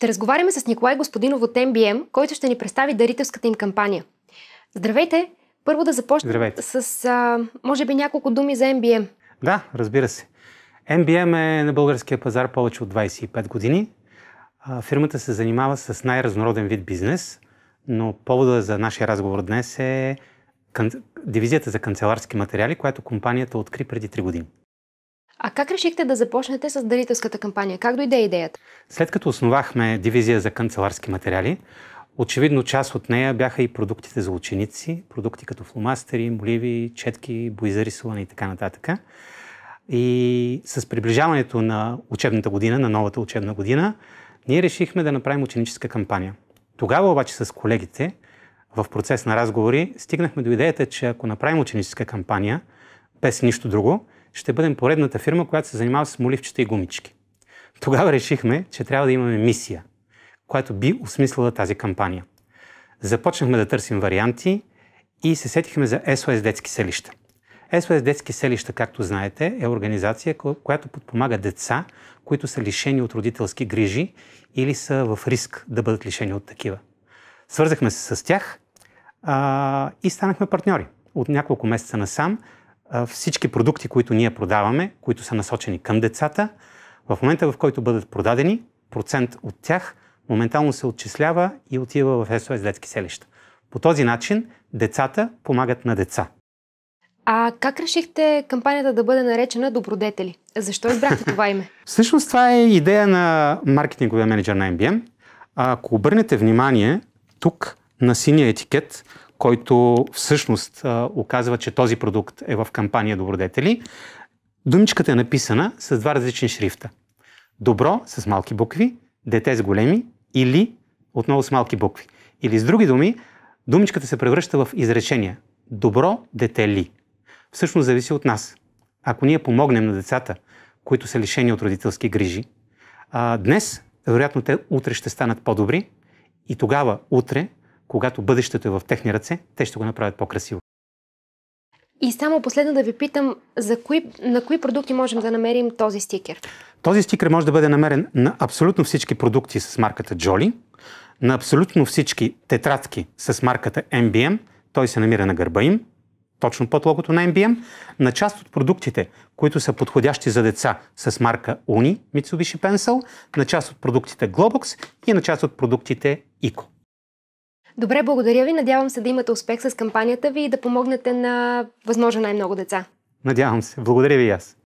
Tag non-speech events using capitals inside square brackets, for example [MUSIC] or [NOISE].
Ще разговаряме с Николай Господинов от MBM, който ще ни представи дарителската им кампания. Здравейте! Първо да започнем Здравейте. с, а, може би, няколко думи за MBM. Да, разбира се. MBM е на българския пазар повече от 25 години. Фирмата се занимава с най-разнороден вид бизнес, но повода за нашия разговор днес е дивизията за канцеларски материали, която компанията откри преди 3 години. А как решихте да започнете с дарителската кампания? Как дойде идеята? След като основахме дивизия за канцеларски материали, очевидно част от нея бяха и продуктите за ученици, продукти като фломастери, моливи, четки, бои и така нататък. И с приближаването на учебната година, на новата учебна година, ние решихме да направим ученическа кампания. Тогава обаче с колегите, в процес на разговори, стигнахме до идеята, че ако направим ученическа кампания, без нищо друго, ще бъдем поредната фирма, която се занимава с моливчета и гумички. Тогава решихме, че трябва да имаме мисия, която би осмислила тази кампания. Започнахме да търсим варианти и се сетихме за SOS детски селища. SOS детски селища, както знаете, е организация, която подпомага деца, които са лишени от родителски грижи или са в риск да бъдат лишени от такива. Свързахме се с тях а, и станахме партньори. От няколко месеца насам всички продукти, които ние продаваме, които са насочени към децата, в момента в който бъдат продадени, процент от тях моментално се отчислява и отива в СОС детски селища. По този начин децата помагат на деца. А как решихте кампанията да бъде наречена Добродетели? Защо избрахте това име? [LAUGHS] Всъщност това е идея на маркетинговия менеджер на MBM. Ако обърнете внимание тук на синия етикет, който всъщност а, оказва, че този продукт е в кампания Добродетели, думичката е написана с два различни шрифта. Добро с малки букви, дете с големи или отново с малки букви. Или с други думи, думичката се превръща в изречение. Добро дете ли? Всъщност зависи от нас. Ако ние помогнем на децата, които са лишени от родителски грижи, а, днес, вероятно те утре ще станат по-добри и тогава утре когато бъдещето е в техни ръце, те ще го направят по-красиво. И само последно да ви питам, за кои, на кои продукти можем да намерим този стикер? Този стикер може да бъде намерен на абсолютно всички продукти с марката Jolly, на абсолютно всички тетрадки с марката MBM, той се намира на гърба им, точно под логото на MBM, на част от продуктите, които са подходящи за деца с марка Uni Mitsubishi Pencil, на част от продуктите Globox и на част от продуктите ICO. Добре, благодаря ви. Надявам се да имате успех с кампанията ви и да помогнете на възможно най-много деца. Надявам се. Благодаря ви и аз.